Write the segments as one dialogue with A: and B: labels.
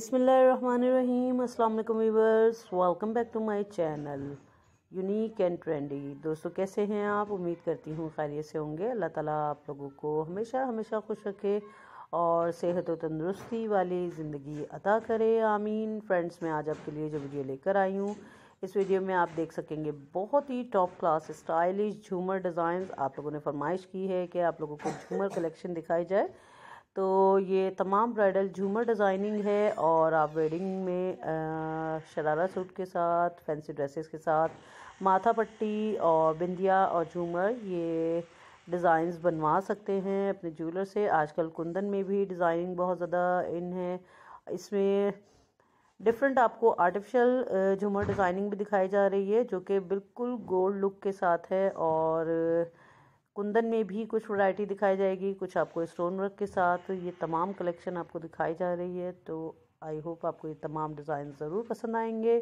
A: बिसमीम अल्लाम viewers welcome back to my channel unique and trendy दोस्तों कैसे हैं आप उम्मीद करती हूँ खैरियत से होंगे अल्लाह ताला आप लोगों को हमेशा हमेशा खुश रखे और सेहत व तंदुरुस्ती वाली ज़िंदगी अदा करे आमीन फ्रेंड्स मैं आज आपके लिए जो वीडियो लेकर आई हूँ इस वीडियो में आप देख सकेंगे बहुत ही टॉप क्लास स्टाइलिश झूमर डिज़ाइन आप लोगों ने फरमाइश की है कि आप लोगों को झूमर कलेक्शन दिखाई जाए तो ये तमाम ब्राइडल झूमर डिज़ाइनिंग है और आप वेडिंग में शरारा सूट के साथ फैंसी ड्रेसेस के साथ माथा पट्टी और बिंदिया और झूमर ये डिज़ाइंस बनवा सकते हैं अपने ज्वेलर से आजकल कुंदन में भी डिज़ाइनिंग बहुत ज़्यादा इन है इसमें डिफरेंट आपको आर्टिफिशियल झूमर डिज़ाइनिंग भी दिखाई जा रही है जो कि बिल्कुल गोल्ड लुक के साथ है और कुंदन में भी कुछ वैरायटी दिखाई जाएगी कुछ आपको स्टोन वर्क के साथ तो ये तमाम कलेक्शन आपको दिखाई जा रही है तो आई होप आपको ये तमाम डिज़ाइन ज़रूर पसंद आएंगे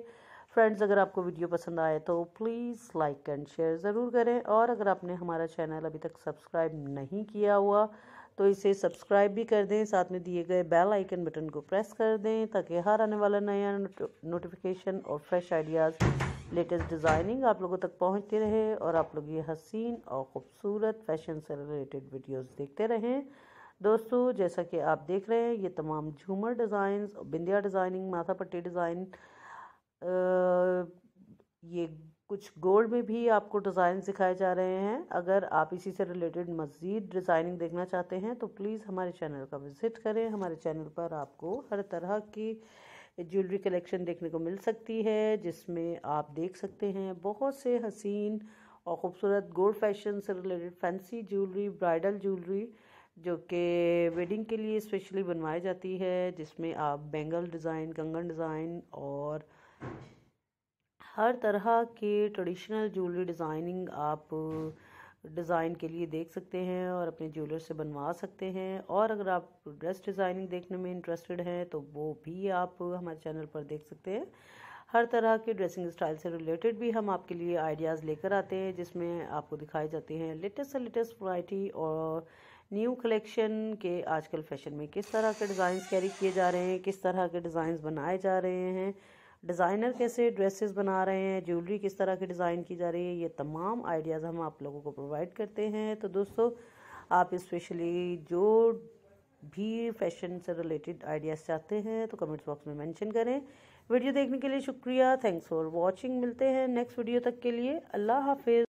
A: फ्रेंड्स अगर आपको वीडियो पसंद आए तो प्लीज़ लाइक एंड शेयर ज़रूर करें और अगर आपने हमारा चैनल अभी तक सब्सक्राइब नहीं किया हुआ तो इसे सब्सक्राइब भी कर दें साथ में दिए गए बेल आइकन बटन को प्रेस कर दें ताकि हर आने वाला नया नोटिफिकेशन और फ्रेश आइडियाज़ लेटेस्ट डिज़ाइनिंग आप लोगों तक पहुंचती रहे और आप लोग ये हसीन और ख़ूबसूरत फैशन से रिलेटेड वीडियोस देखते रहें दोस्तों जैसा कि आप देख रहे हैं ये तमाम झूमर डिज़ाइंस बिंदिया डिज़ाइनिंग माथा पट्टी डिज़ाइन ये कुछ गोल्ड में भी आपको डिज़ाइन सिखाए जा रहे हैं अगर आप इसी से रिलेटेड मज़ीद डिज़ाइनिंग देखना चाहते हैं तो प्लीज़ हमारे चैनल का विज़िट करें हमारे चैनल पर आपको हर तरह की ज्वेलरी कलेक्शन देखने को मिल सकती है जिसमें आप देख सकते हैं बहुत से हसीन और ख़ूबसूरत गोल्ड फैशन से related fancy jewellery bridal jewellery जो कि वेडिंग के लिए स्पेशली बनवाई जाती है जिसमें आप बेंगल डिज़ाइन कंगन डिज़ाइन और हर तरह के ट्रेडिशनल ज्वेलरी डिज़ाइनिंग आप डिज़ाइन के लिए देख सकते हैं और अपने ज्वेलर से बनवा सकते हैं और अगर आप ड्रेस डिज़ाइनिंग देखने में इंटरेस्टेड हैं तो वो भी आप हमारे चैनल पर देख सकते हैं हर तरह के ड्रेसिंग स्टाइल से रिलेटेड भी हम आपके लिए आइडियाज़ लेकर आते हैं जिसमें आपको दिखाई जाते हैं लेटेस्ट से लेटेस्ट वाइटी और न्यू कलेक्शन के आजकल फैशन में किस तरह के डिज़ाइन कैरी किए जा रहे हैं किस तरह के डिज़ाइन बनाए जा रहे हैं डिज़ाइनर कैसे ड्रेसेस बना रहे हैं ज्वेलरी किस तरह की डिज़ाइन की जा रही है ये तमाम आइडियाज़ हम आप लोगों को प्रोवाइड करते हैं तो दोस्तों आप स्पेशली जो भी फैशन से रिलेटेड आइडियाज़ चाहते हैं तो कमेंट्स बॉक्स में मैंशन करें वीडियो देखने के लिए शुक्रिया थैंक्स फॉर वॉचिंग मिलते हैं नेक्स्ट वीडियो तक के लिए अल्लाह हाफिज़